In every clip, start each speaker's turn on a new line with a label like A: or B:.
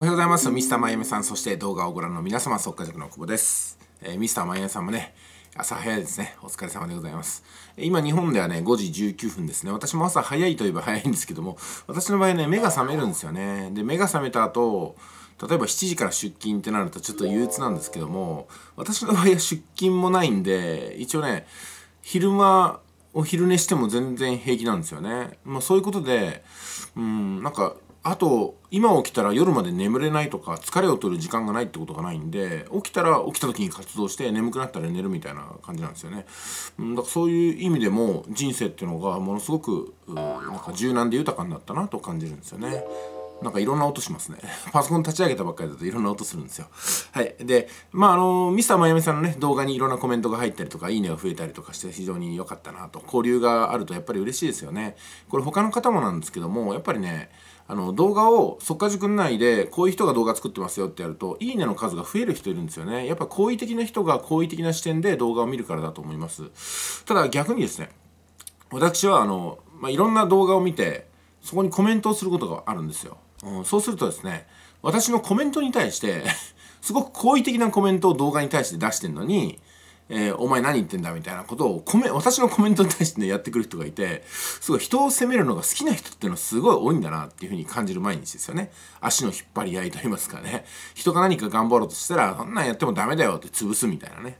A: おはようございます。ミスターマイアミさん、そして動画をご覧の皆様、速稼塾の久保です。えー、ミスターマイアミさんもね、朝早いですね。お疲れ様でございます。今、日本ではね、5時19分ですね。私も朝早いといえば早いんですけども、私の場合ね、目が覚めるんですよね。で、目が覚めた後、例えば7時から出勤ってなるとちょっと憂鬱なんですけども、私の場合は出勤もないんで、一応ね、昼間、お昼寝しても全然平気なんですよね。まあそういうことで、うん、なんかあと今起きたら夜まで眠れないとか疲れを取る時間がないってことがないんで起きたら起きた時に活動して眠くなったら寝るみたいな感じなんですよねだからそういう意味でも人生っていうのがものすごくなんか柔軟で豊かになったなと感じるんですよねなんかいろんな音しますね。パソコン立ち上げたばっかりだといろんな音するんですよ。はい。で、まあ、あの、ミスターまゆみさんのね、動画にいろんなコメントが入ったりとか、いいねが増えたりとかして非常に良かったなと。交流があるとやっぱり嬉しいですよね。これ他の方もなんですけども、やっぱりね、あの動画を速稼塾内でこういう人が動画作ってますよってやるといいねの数が増える人いるんですよねやっぱ好意的な人が好意的な視点で動画を見るからだと思いますただ逆にですね私はあの、まあ、いろんな動画を見てそこにコメントをすることがあるんですよ、うん、そうするとですね私のコメントに対して すごく好意的なコメントを動画に対して出してるのにえー、お前何言ってんだみたいなことをコメ、私のコメントに対してね、やってくる人がいて、すごい人を責めるのが好きな人っていうのはすごい多いんだなっていうふうに感じる毎日ですよね。足の引っ張り合いと言いますかね。人が何か頑張ろうとしたら、そんなんやってもダメだよって潰すみたいなね。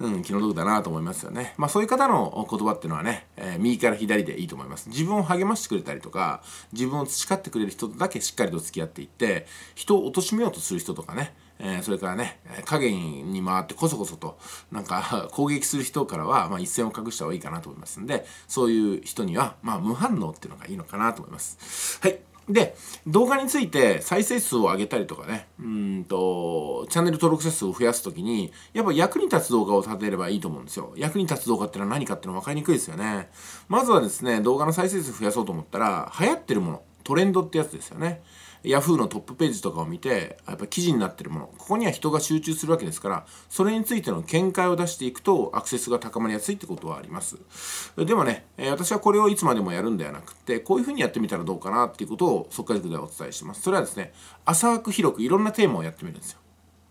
A: うん、気の毒だなと思いますよね。まあそういう方の言葉っていうのはね、えー、右から左でいいと思います。自分を励ましてくれたりとか、自分を培ってくれる人だけしっかりと付き合っていって、人を貶めようとする人とかね、えー、それからね影に回ってこそこそとなんか 攻撃する人からは、まあ、一線を隠した方がいいかなと思いますんでそういう人には、まあ、無反応っていうのがいいのかなと思います。はいで、動画について再生数を上げたりとかね、うんと、チャンネル登録者数を増やすときに、やっぱ役に立つ動画を立てればいいと思うんですよ。役に立つ動画ってのは何かっていうの分かりにくいですよね。まずはですね、動画の再生数増やそうと思ったら、流行ってるもの、トレンドってやつですよね。Yahoo のトップページとかを見てやっぱ記事になってるものここには人が集中するわけですからそれについての見解を出していくとアクセスが高まりやすいってことはありますでもね私はこれをいつまでもやるんではなくてこういうふうにやってみたらどうかなっていうことを即価塾ではお伝えしますそれはですね浅く広くいろんなテーマをやってみるんですよ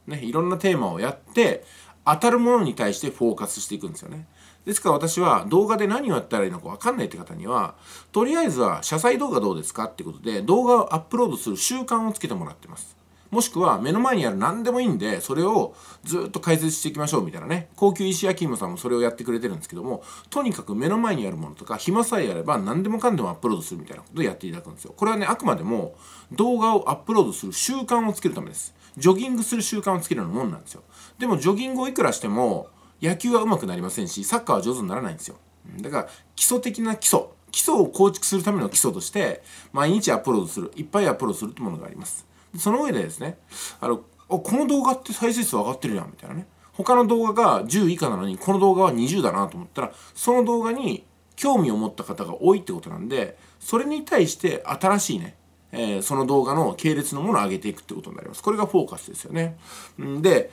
A: ねいろんなテーマをやって当たるものに対してフォーカスしていくんですよねですから私は動画で何をやったらいいのか分かんないって方には、とりあえずは謝罪動画どうですかってことで動画をアップロードする習慣をつけてもらってます。もしくは目の前にある何でもいいんで、それをずっと解説していきましょうみたいなね。高級石焼き芋さんもそれをやってくれてるんですけども、とにかく目の前にあるものとか、暇さえあれば何でもかんでもアップロードするみたいなことをやっていただくんですよ。これはね、あくまでも動画をアップロードする習慣をつけるためです。ジョギングする習慣をつけるようなもんなんですよ。でもジョギングをいくらしても、野球は上手くなりませんし、サッカーは上手にならないんですよ。だから、基礎的な基礎、基礎を構築するための基礎として、毎日アップロードする、いっぱいアップロードするってものがあります。その上でですね、あの、この動画って再生数上がってるやん、みたいなね。他の動画が10以下なのに、この動画は20だなと思ったら、その動画に興味を持った方が多いってことなんで、それに対して新しいね、えー、その動画の系列のものを上げていくってことになります。これがフォーカスですよね。んで、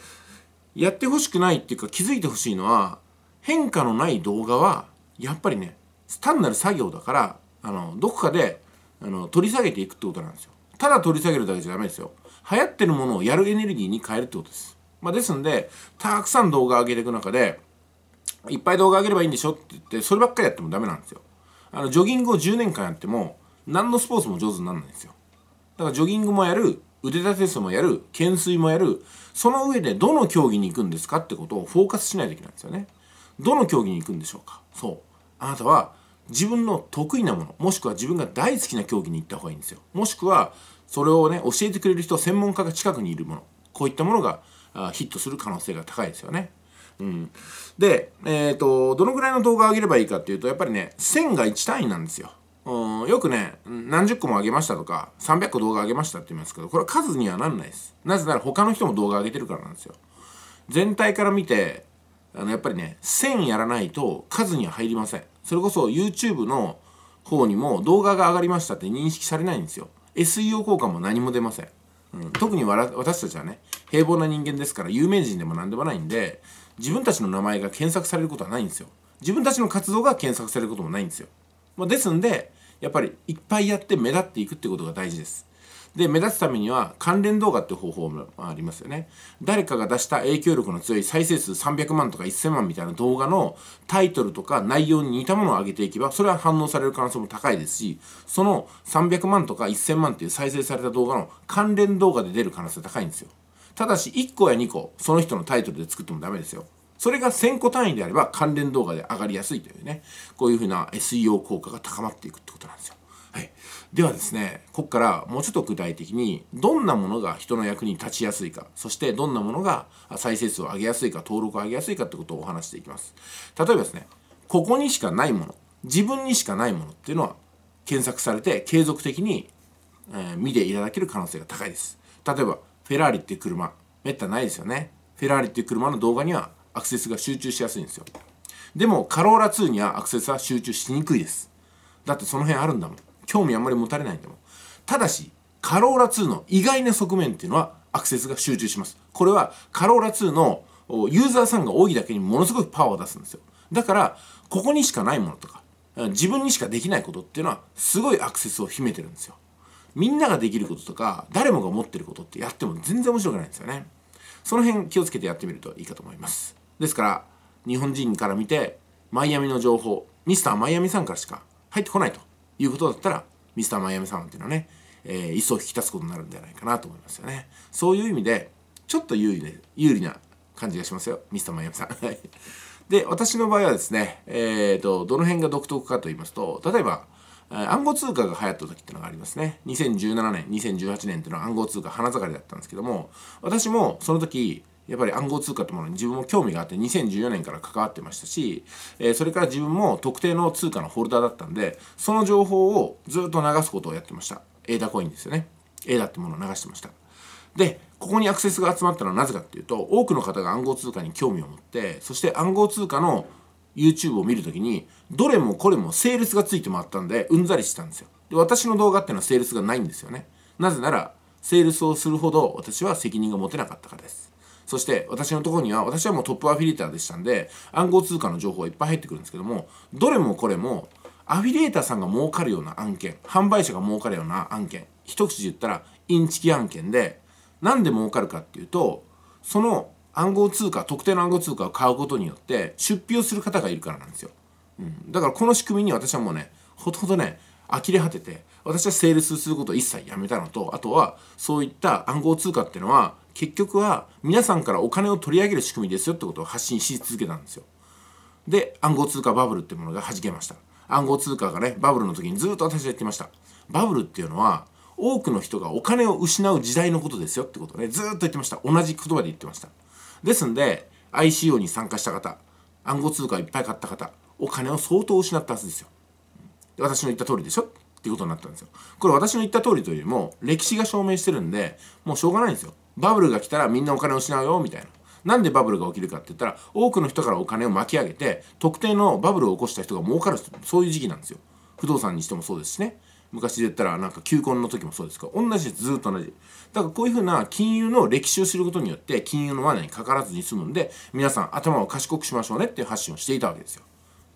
A: やってほしくないっていうか気づいてほしいのは変化のない動画はやっぱりね単なる作業だからあのどこかであの取り下げていくってことなんですよただ取り下げるだけじゃダメですよ流行ってるものをやるエネルギーに変えるってことです、まあ、ですんでたくさん動画上げていく中でいっぱい動画上げればいいんでしょって言ってそればっかりやってもダメなんですよあのジョギングを10年間やっても何のスポーツも上手にならないんですよだからジョギングもやる腕立て伏もやる懸垂もやるその上でどの競技に行くんですかってことをフォーカスしないといけないんですよねどの競技に行くんでしょうかそうあなたは自分の得意なものもしくは自分が大好きな競技に行った方がいいんですよもしくはそれをね教えてくれる人専門家が近くにいるものこういったものがヒットする可能性が高いですよねうん、で、えーと、とどのぐらいの動画を上げればいいかっていうとやっぱりね線が1単位なんですようん、よくね、何十個も上げましたとか、300個動画上げましたって言いますけど、これは数にはなんないです。なぜなら他の人も動画上げてるからなんですよ。全体から見て、あの、やっぱりね、1000やらないと数には入りません。それこそ YouTube の方にも動画が上がりましたって認識されないんですよ。SEO 効果も何も出ません。うん、特に私たちはね、平凡な人間ですから有名人でも何でもないんで、自分たちの名前が検索されることはないんですよ。自分たちの活動が検索されることもないんですよ。まあ、ですんで、やっぱりいっぱいやって目立っていくってことが大事です。で、目立つためには関連動画って方法もありますよね。誰かが出した影響力の強い再生数300万とか1000万みたいな動画のタイトルとか内容に似たものを上げていけば、それは反応される可能性も高いですし、その300万とか1000万っていう再生された動画の関連動画で出る可能性高いんですよ。ただし、1個や2個、その人のタイトルで作ってもダメですよ。それが1000個単位であれば関連動画で上がりやすいというね、こういうふうな SEO 効果が高まっていくってことなんですよ。はい。ではですね、ここからもうちょっと具体的に、どんなものが人の役に立ちやすいか、そしてどんなものが再生数を上げやすいか、登録を上げやすいかってことをお話していきます。例えばですね、ここにしかないもの、自分にしかないものっていうのは、検索されて継続的に、えー、見ていただける可能性が高いです。例えば、フェラーリっていう車、めったないですよね。フェラーリっていう車の動画にはアクセスが集中しやすいんですよでもカローラ2にはアクセスは集中しにくいですだってその辺あるんだもん興味あんまり持たれないんだもんただしカローラ2の意外な側面っていうのはアクセスが集中しますこれはカローラ2のユーザーさんが多いだけにものすごくパワーを出すんですよだからここにしかないものとか自分にしかできないことっていうのはすごいアクセスを秘めてるんですよみんなができることとか誰もが持ってることってやっても全然面白くないんですよねその辺気をつけてやってみるといいかと思いますですから日本人から見てマイアミの情報ミスターマイアミさんからしか入ってこないということだったらミスターマイアミさんっていうのはね、えー、一層引き立つことになるんじゃないかなと思いますよねそういう意味でちょっと有利,、ね、有利な感じがしますよミスターマイアミさんで私の場合はですね、えーと、どの辺が独特かと言いますと例えば暗号通貨が流行った時っていうのがありますね2017年2018年っていうのは暗号通貨花盛りだったんですけども私もその時やっぱり暗号通貨ってものに自分も興味があって2014年から関わってましたし、えそれから自分も特定の通貨のホルダーだったんでその情報をずっと流すことをやってましたエ d ダコインですよねエ d ダってものを流してましたでここにアクセスが集まったのはなぜかっていうと多くの方が暗号通貨に興味を持ってそして暗号通貨の YouTube を見るときにどれもこれもセールスがついて回ったんでうんざりしてたんですよで私の動画っていうのはセールスがないんですよねなぜならセールスをするほど私は責任が持てなかったからですそして私のところには、私はもうトップアフィリエーターでしたんで、暗号通貨の情報がいっぱい入ってくるんですけども、どれもこれも、アフィリエーターさんが儲かるような案件、販売者が儲かるような案件、一口で言ったらインチキ案件で、なんで儲かるかっていうと、その暗号通貨、特定の暗号通貨を買うことによって、出費をする方がいるからなんですよ。うん、だからこの仕組みに私はもうね、ほとんどね、呆れ果てて私はセールスすることを一切やめたのとあとはそういった暗号通貨っていうのは結局は皆さんからお金を取り上げる仕組みですよってことを発信し続けたんですよで暗号通貨バブルってものが弾けました暗号通貨がねバブルの時にずっと私は言ってましたバブルっていうのは多くの人がお金を失う時代のことですよってことねずっと言ってました同じ言葉で言ってましたですんで ICO に参加した方暗号通貨いっぱい買った方お金を相当失ったはずですよ私の言った通りでしょっていうことになったんですよこれ私の言った通りというよりも歴史が証明してるんでもうしょうがないんですよバブルが来たらみんなお金を失うよみたいななんでバブルが起きるかって言ったら多くの人からお金を巻き上げて特定のバブルを起こした人が儲かるそういう時期なんですよ不動産にしてもそうですしね昔で言ったらなんか球婚の時もそうですか同じですずっと同じだからこういうふうな金融の歴史を知ることによって金融の罠にかからずに済むんで皆さん頭を賢くしましょうねっていう発信をしていたわけですよ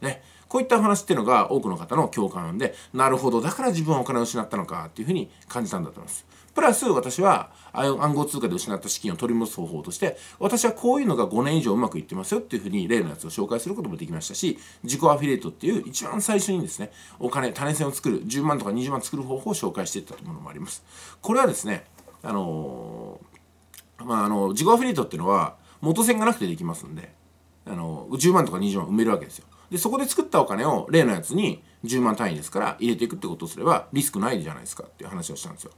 A: ね。こういった話っていうのが多くの方の共感で、なるほど、だから自分はお金を失ったのかっていうふうに感じたんだと思います。プラス私は暗号通貨で失った資金を取り戻す方法として、私はこういうのが5年以上うまくいってますよっていうふうに例のやつを紹介することもできましたし、自己アフィリエイトっていう一番最初にですね、お金、種銭を作る、10万とか20万作る方法を紹介していったものもあります。これはですね、あのー、まあ、あの、自己アフィリエイトっていうのは元銭がなくてできますんで、あのー、10万とか20万埋めるわけですよ。で、そこで作ったお金を例のやつに10万単位ですから入れていくってことをすればリスクないじゃないですかっていう話をしたんですよ。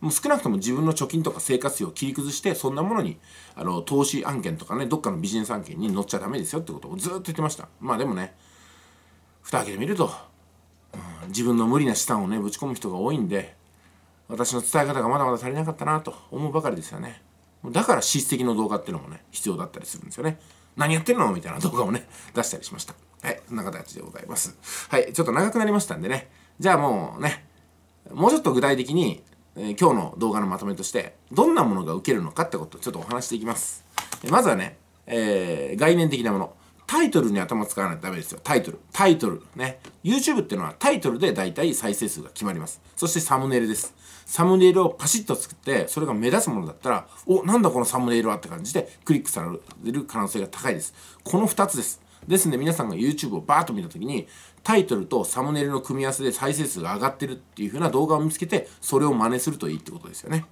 A: もう少なくとも自分の貯金とか生活費を切り崩して、そんなものに、あの、投資案件とかね、どっかのビジネス案件に乗っちゃダメですよってことをずっと言ってました。まあでもね、蓋開けてみると、うん、自分の無理な資産をね、ぶち込む人が多いんで、私の伝え方がまだまだ足りなかったなと思うばかりですよね。だから叱責の動画っていうのもね、必要だったりするんですよね。何やってんのみたいな動画をね、出したりしました。はい、そんな形でございます。はい、ちょっと長くなりましたんでね。じゃあもうね、もうちょっと具体的に、えー、今日の動画のまとめとして、どんなものが受けるのかってことをちょっとお話していきます。えまずはね、えー、概念的なもの。タイトルに頭使わないとダメですよ。タイトル。タイトル。ね。YouTube っていうのはタイトルで大体再生数が決まります。そしてサムネイルです。サムネイルをパシッと作って、それが目立つものだったら、お、なんだこのサムネイルはって感じでクリックされる可能性が高いです。この2つです。ですね。で皆さんが YouTube をバーッと見た時にタイトルとサムネイルの組み合わせで再生数が上がってるっていう風な動画を見つけてそれを真似するといいってことですよね。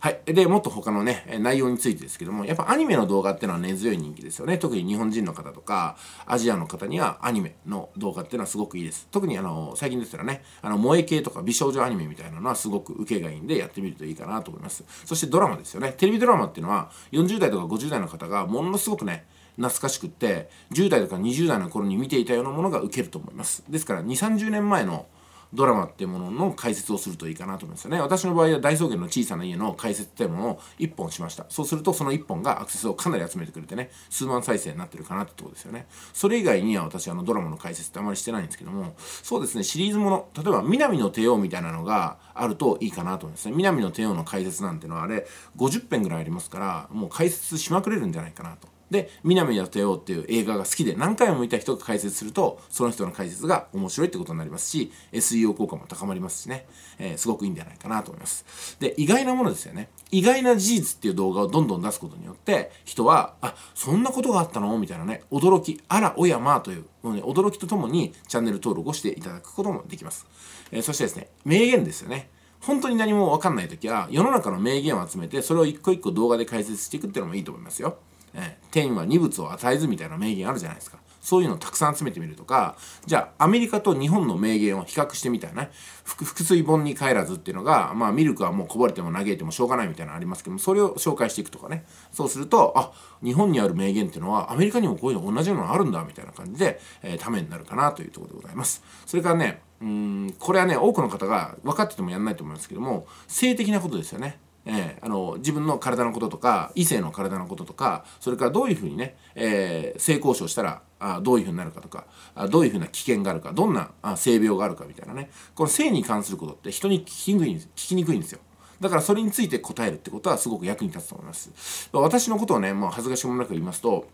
A: はい。で、もっと他のね、内容についてですけども、やっぱアニメの動画っていうのは根強い人気ですよね。特に日本人の方とか、アジアの方にはアニメの動画っていうのはすごくいいです。特にあの、最近ですらね、あの、萌え系とか美少女アニメみたいなのはすごく受けがいいんでやってみるといいかなと思います。そしてドラマですよね。テレビドラマっていうのは40代とか50代の方がものすごくね、懐かしくって10代とか20代の頃に見ていたようなものが受けると思いますですから2 3 0年前のドラマっていうものの解説をするといいかなと思いますよね私の場合は大草原の小さな家の解説っていうものを1本しましたそうするとその1本がアクセスをかなり集めてくれてね数万再生になってるかなってとこですよねそれ以外には私あのドラマの解説ってあまりしてないんですけどもそうですねシリーズもの例えば南の帝王みたいなのがあるといいかなと思いますね南の帝王の解説なんてのはあれ50編ぐらいありますからもう解説しまくれるんじゃないかなとで「南だとよ」っていう映画が好きで何回も見た人が解説するとその人の解説が面白いってことになりますし SEO 効果も高まりますしね、えー、すごくいいんじゃないかなと思いますで意外なものですよね意外な事実っていう動画をどんどん出すことによって人は「あそんなことがあったの?」みたいなね驚きあらおやまあというのね驚きとともにチャンネル登録をしていただくこともできます、えー、そしてですね名言ですよね本当に何もわかんない時は世の中の名言を集めてそれを一個一個動画で解説していくっていうのもいいと思いますよえ天は二物を与えずみたいな名言あるじゃないですか。そういうのをたくさん集めてみるとか、じゃあアメリカと日本の名言を比較してみたいな、ね、複水本に帰らずっていうのが、まあミルクはもうこぼれても嘆いてもしょうがないみたいなのありますけども、それを紹介していくとかね。そうすると、あ、日本にある名言っていうのはアメリカにもこういうの同じようなのあるんだみたいな感じで、えー、ためになるかなというところでございます。それからね、うん、これはね、多くの方が分かっててもやんないと思いますけども、性的なことですよね。えー、あの自分の体のこととか異性の体のこととかそれからどういうふうにね、えー、性交渉したらあどういうふうになるかとかあどういうふうな危険があるかどんなあ性病があるかみたいなねこの性に関することって人に聞きにくい聞きにくいんですよ。だからそれについて答えるってことはすごく役に立つと思います。私のことをね、もう恥ずかしもなく言いますと、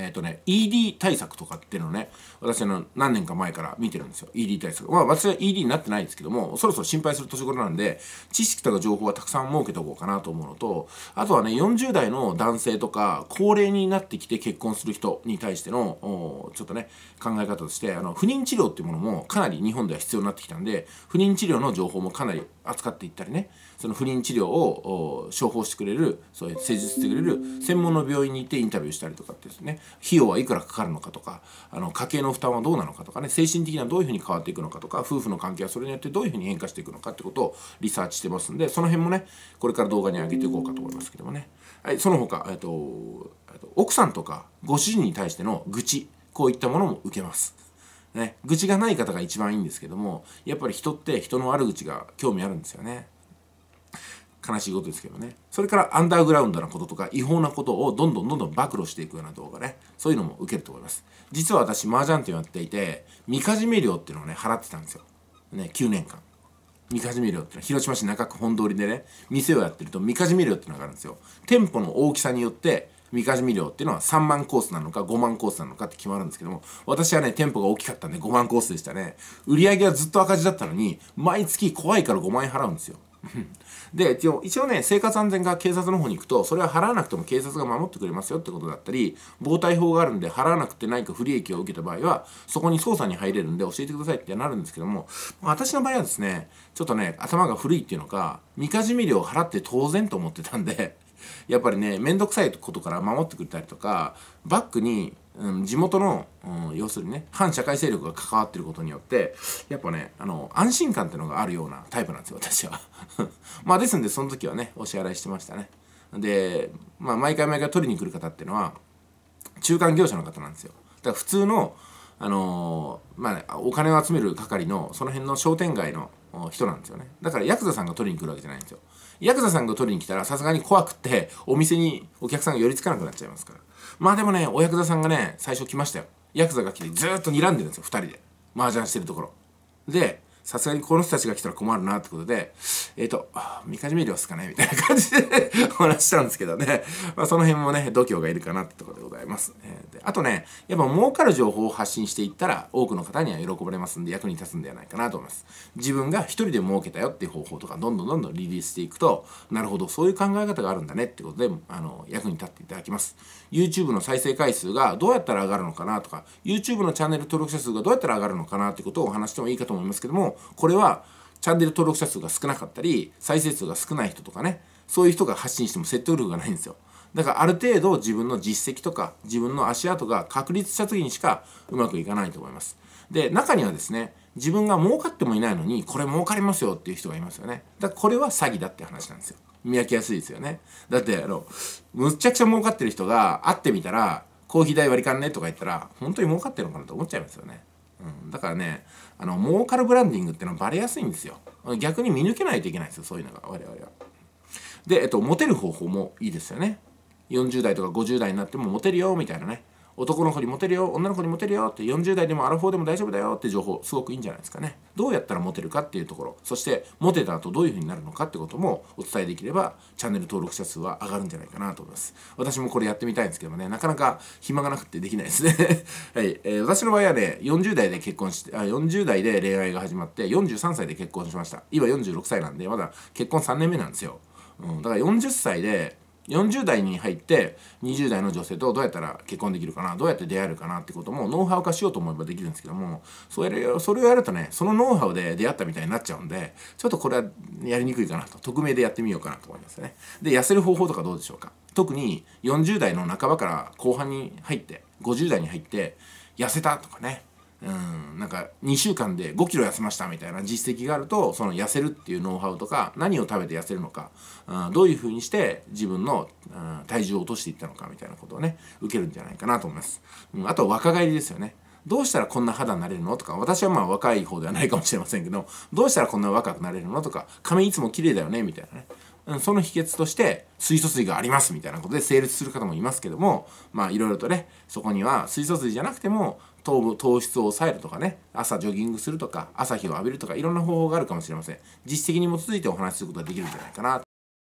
A: えっ、ー、とね、ED 対策とかっていうのをね、私の何年か前から見てるんですよ。ED 対策。まあ私は ED になってないんですけども、そろそろ心配する年頃なんで、知識とか情報はたくさん設けておこうかなと思うのと、あとはね、40代の男性とか、高齢になってきて結婚する人に対しての、ちょっとね、考え方として、あの、不妊治療っていうものもかなり日本では必要になってきたんで、不妊治療の情報もかなり扱っていったりねその不妊治療を処方してくれるそういう施術してくれる専門の病院に行ってインタビューしたりとかってですね費用はいくらかかるのかとかあの家計の負担はどうなのかとかね精神的にはどういうふうに変わっていくのかとか夫婦の関係はそれによってどういうふうに変化していくのかってことをリサーチしてますんでその辺もねこれから動画に上げていこうかと思いますけどもね、はい、その他、えっと、奥さんとかご主人に対しての愚痴こういったものも受けます。ね、愚痴がない方が一番いいんですけども、やっぱり人って人の悪口が興味あるんですよね。悲しいことですけどね。それからアンダーグラウンドなこととか違法なことをどんどんどんどん暴露していくような動画ね。そういうのも受けると思います。実は私、麻雀店やっていて、みかじめ料っていうのをね、払ってたんですよ。ね、9年間。みかじめ料っていうのは広島市中区本通りでね、店をやってるとみかじめ料っていうのがあるんですよ。店舗の大きさによってみかじみ料っていうのは3万コースなのか5万コースなのかって決まるんですけども、私はね、店舗が大きかったんで5万コースでしたね。売り上げはずっと赤字だったのに、毎月怖いから5万円払うんですよ。で一応ね生活安全が警察の方に行くとそれは払わなくても警察が守ってくれますよってことだったり防対法があるんで払わなくて何か不利益を受けた場合はそこに捜査に入れるんで教えてくださいってなるんですけども私の場合はですねちょっとね頭が古いっていうのかみかじみ料を払って当然と思ってたんでやっぱりね面倒くさいことから守ってくれたりとかバックに、うん、地元の、うん、要するにね反社会勢力が関わってることによってやっぱねあの安心感ってのがあるようなタイプなんですよ私は まあですんでその時はねお支払いしてましたねで、まあ、毎回毎回取りに来る方っていうのは中間業者の方なんですよだから普通のあのー、まあ、ね、お金を集める係のその辺の商店街の人なんですよねだからヤクザさんが取りに来るわけじゃないんですよヤクザさんが取りに来たらさすがに怖くってお店にお客さんが寄りつかなくなっちゃいますからまあでもねおヤクザさんがね最初来ましたよヤクザが来てずっと睨んでるんですよ2人で麻雀してるところでさすがにこの人たちが来たら困るなってことで、えっ、ー、と、三上め料っすかねみたいな感じでお話したんですけどね、まあ、その辺もね、度胸がいるかなってところでございます。えー、であとね、やっぱ儲かる情報を発信していったら、多くの方には喜ばれますんで、役に立つんではないかなと思います。自分が一人で儲けたよっていう方法とか、どんどんどんどんリリースしていくと、なるほど、そういう考え方があるんだねってことで、あの、役に立っていただきます。YouTube の再生回数がどうやったら上がるのかなとか、YouTube のチャンネル登録者数がどうやったら上がるのかなってことをお話してもいいかと思いますけども、これはチャンネル登録者数が少なかったり再生数が少ない人とかねそういう人が発信しても説得力がないんですよだからある程度自分の実績とか自分の足跡が確立した時にしかうまくいかないと思いますで中にはですね自分が儲かってもいないのにこれ儲かりますよっていう人がいますよねだからこれは詐欺だって話なんですよ見分けやすいですよねだってあのむっちゃくちゃ儲かってる人が会ってみたらコーヒー代割り勘ねとか言ったら本当に儲かってるのかなと思っちゃいますよねうん、だからねあの儲かるブランディングってのはバレやすいんですよ逆に見抜けないといけないんですよそういうのが我々はで、えっと、モテる方法もいいですよね40代とか50代になってもモテるよみたいなね男の子にモテるよ女の子にモテるよって40代でもアラフォーでも大丈夫だよって情報すごくいいんじゃないですかねどうやったらモテるかっていうところそしてモテた後どういう風になるのかってこともお伝えできればチャンネル登録者数は上がるんじゃないかなと思います私もこれやってみたいんですけどもねなかなか暇がなくてできないですね はい、えー、私の場合はね40代で結婚してあ40代で恋愛が始まって43歳で結婚しました今46歳なんでまだ結婚3年目なんですよ、うん、だから40歳で40代に入って20代の女性とどうやったら結婚できるかなどうやって出会えるかなってこともノウハウ化しようと思えばできるんですけどもそれそれをやるとねそのノウハウで出会ったみたいになっちゃうんでちょっとこれはやりにくいかなと匿名でやってみようかなと思いますねで痩せる方法とかどうでしょうか特に40代の半ばから後半に入って50代に入って痩せたとかねうん、なんか2週間で5キロ痩せましたみたいな実績があるとその痩せるっていうノウハウとか何を食べて痩せるのか、うん、どういうふうにして自分の、うん、体重を落としていったのかみたいなことをね受けるんじゃないかなと思います、うん、あと若返りですよねどうしたらこんな肌になれるのとか私はまあ若い方ではないかもしれませんけどどうしたらこんな若くなれるのとか髪いつも綺麗だよねみたいなねその秘訣として水素水がありますみたいなことで成立する方もいますけどもまあいろいろとねそこには水素水じゃなくても糖糖質を抑えるとかね朝ジョギングするとか朝日を浴びるとかいろんな方法があるかもしれません実績に基づいてお話しすることができるんじゃないかな